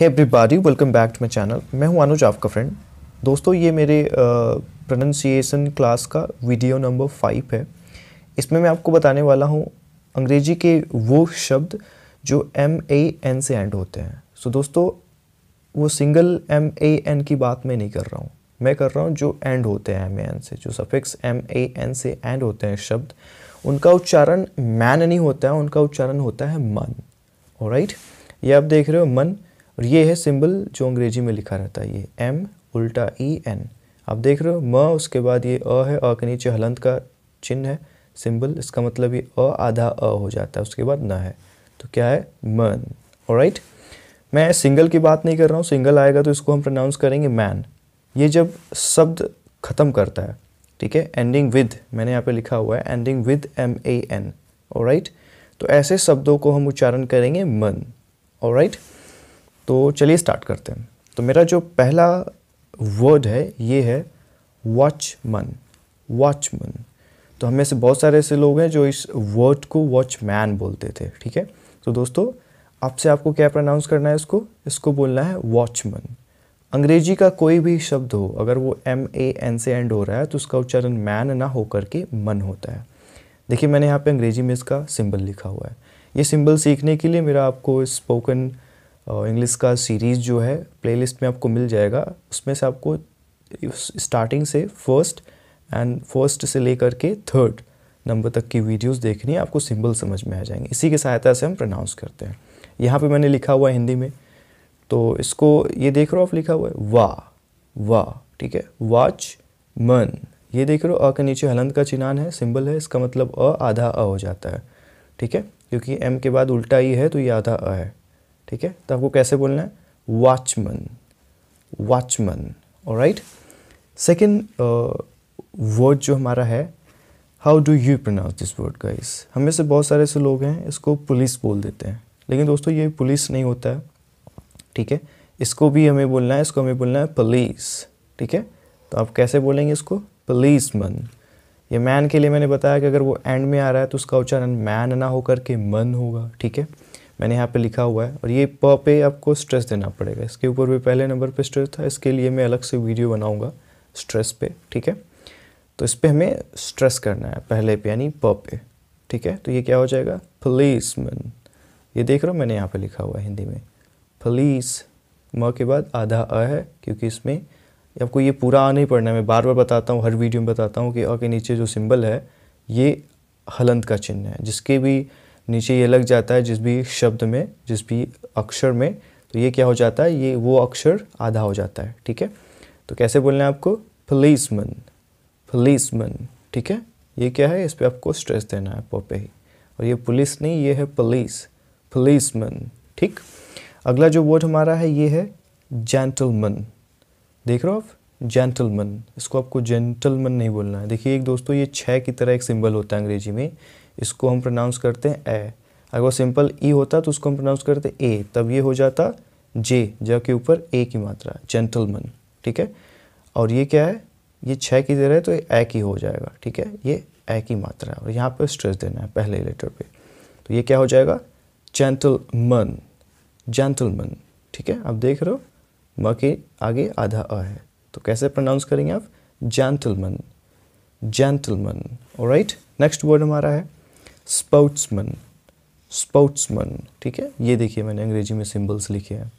hey everybody welcome back to my channel मैं हूं अनुज आपका फ्रेंड दोस्तों ये मेरे प्रोनंसिएशन क्लास का वीडियो नंबर फाइव है इसमें मैं आपको बताने वाला हूं अंग्रेजी के वो शब्द जो एम ए एन से एंड होते हैं सो so, दोस्तों वो सिंगल एम ए एन की बात मैं नहीं कर रहा हूँ मैं कर रहा हूँ जो एंड होते हैं एम ए एन से जो सफिक्स एम ए एन से एंड होते हैं शब्द उनका उच्चारण मैन नहीं होता है उनका उच्चारण होता है मन राइट ये आप देख रहे हो मन और ये है सिंबल जो अंग्रेजी में लिखा रहता है ये एम उल्टा ई e एन आप देख रहे हो म उसके बाद ये अ है अ के नीचे हलंत का चिन्ह है सिंबल इसका मतलब ये अ आधा अ हो जाता है उसके बाद न है तो क्या है मन राइट मैं सिंगल की बात नहीं कर रहा हूँ सिंगल आएगा तो इसको हम प्रोनाउंस करेंगे मैन ये जब शब्द ख़त्म करता है ठीक है एंडिंग विद मैंने यहाँ पे लिखा हुआ है ending with M A N right तो ऐसे शब्दों को हम उच्चारण करेंगे मन राइट तो चलिए स्टार्ट करते हैं तो मेरा जो पहला वर्ड है ये है वॉचमन वॉचमन तो हमें से बहुत सारे ऐसे लोग हैं जो इस वर्ड को वॉचमैन बोलते थे ठीक है तो दोस्तों आपसे आपको क्या प्रोनाउंस करना है इसको इसको बोलना है वॉचमन अंग्रेजी का कोई भी शब्द हो अगर वो एम ए एन से एंड हो रहा है तो उसका उच्चारण मैन ना हो करके मन होता है देखिए मैंने यहाँ पे अंग्रेजी में इसका सिंबल लिखा हुआ है ये सिंबल सीखने के लिए मेरा आपको स्पोकन इंग्लिश का सीरीज़ जो है प्लेलिस्ट में आपको मिल जाएगा उसमें से आपको स्टार्टिंग से फर्स्ट एंड फर्स्ट से लेकर के थर्ड नंबर तक की वीडियोस देखनी है आपको सिंबल समझ में आ जाएंगे इसी की सहायता से हम प्रोनाउंस करते हैं यहाँ पे मैंने लिखा हुआ है हिंदी में तो इसको ये देख रहे हो आप लिखा हुआ है वाह वाह ठीक है वाच मन ये देख रहे हो अ के नीचे हलंद का चिनान है सिंबल है इसका मतलब अ आधा अ हो जाता है ठीक है क्योंकि एम के बाद उल्टा ही है तो ये आधा अ है ठीक है तो आपको कैसे बोलना है वॉचमन वॉचमन और राइट सेकेंड वर्ड जो हमारा है how do you pronounce this word guys हमें से बहुत सारे ऐसे लोग हैं इसको पुलिस बोल देते हैं लेकिन दोस्तों ये पुलिस नहीं होता है ठीक है इसको भी हमें बोलना है इसको हमें बोलना है पुलिस ठीक है तो आप कैसे बोलेंगे इसको मन ये मैन के लिए मैंने बताया कि अगर वो एंड में आ रहा है तो उसका उच्चारण मैन ना होकर के मन होगा ठीक है मैंने यहाँ पे लिखा हुआ है और ये प पे आपको स्ट्रेस देना पड़ेगा इसके ऊपर भी पहले नंबर पे स्ट्रेस था इसके लिए मैं अलग से वीडियो बनाऊँगा स्ट्रेस पे ठीक है तो इस पर हमें स्ट्रेस करना है पहले पे यानी प पे ठीक है तो ये क्या हो जाएगा पुलिसमैन ये देख रहा हूँ मैंने यहाँ पे लिखा हुआ है हिंदी में पुलिस म के बाद आधा अ है क्योंकि इसमें आपको ये पूरा आ नहीं पड़ना है मैं बार बार बताता हूँ हर वीडियो में बताता हूँ कि अ के नीचे जो सिंबल है ये हलंत का चिन्ह है जिसके भी नीचे ये लग जाता है जिस भी शब्द में जिस भी अक्षर में तो ये क्या हो जाता है ये वो अक्षर आधा हो जाता है ठीक है तो कैसे बोलना है आपको पुलिसमैन पुलिसमैन ठीक है ये क्या है इस पर आपको स्ट्रेस देना है पोपे ही और ये पुलिस नहीं ये है पुलिस पुलिसमैन ठीक अगला जो वर्ड हमारा है ये है जेंटलमैन देख रहे हो आप जेंटलमैन इसको आपको जेंटलमैन नहीं बोलना है देखिए एक दोस्तों ये छः की तरह एक सिंबल होता है अंग्रेजी में इसको हम प्रोनाउंस करते हैं ए अगर वो सिंपल ई e होता तो उसको हम प्रोनाउंस करते ए तब ये हो जाता जे ज के ऊपर ए की मात्रा जेंटलमैन ठीक है और ये क्या है ये छः की जगह है तो ए की हो जाएगा ठीक है ये ए की मात्रा है और यहाँ पर स्ट्रेस देना है पहले लेटर पर तो ये क्या हो जाएगा जेंटलमन जेंटलमन ठीक है आप देख रहे हो म के आगे आधा अ है तो कैसे प्रोनाउंस करेंगे आप gentleman gentleman right next word हमारा है स्पोर्ट्समैन स्पोर्ट्समैन ठीक है ये देखिए मैंने अंग्रेजी में सिम्बल्स लिखे हैं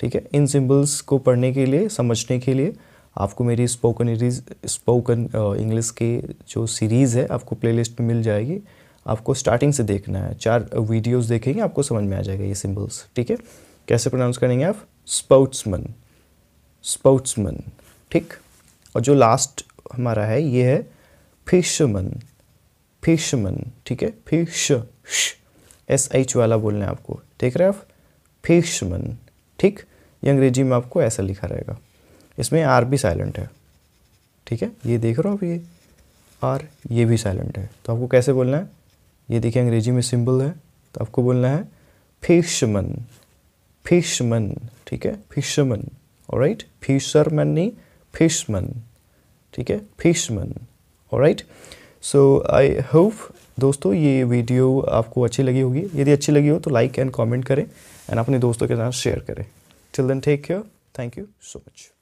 ठीक है इन सिम्बल्स को पढ़ने के लिए समझने के लिए आपको मेरी स्पोकन स्पोकन इंग्लिश की जो सीरीज़ है आपको प्लेलिस्ट में मिल जाएगी आपको स्टार्टिंग से देखना है चार वीडियोस देखेंगे आपको समझ में आ जाएगा ये सिम्बल्स ठीक है कैसे प्रोनाउंस करेंगे आप स्पोर्ट्समैन स्पोर्ट्समैन ठीक और जो लास्ट हमारा है ये है फिशमैन फिशमन ठीक है फिश एस एच वाला बोलना है आपको देख रहे हैं आप फिशमन ठीक ये अंग्रेजी में आपको ऐसा लिखा रहेगा इसमें आर भी साइलेंट है ठीक है ये देख रहे हो आप ये आर ये भी साइलेंट है तो आपको कैसे बोलना है ये देखिए अंग्रेजी में सिंबल है तो आपको बोलना है फिशमन फिशमन ठीक है फिशमन और राइट फिशरमन नहीं फिशमन ठीक है फिशमन और राइट सो आई होप दोस्तों ये वीडियो आपको अच्छी लगी होगी यदि अच्छी लगी हो तो लाइक एंड कमेंट करें एंड अपने दोस्तों के साथ शेयर करें till then take care thank you so much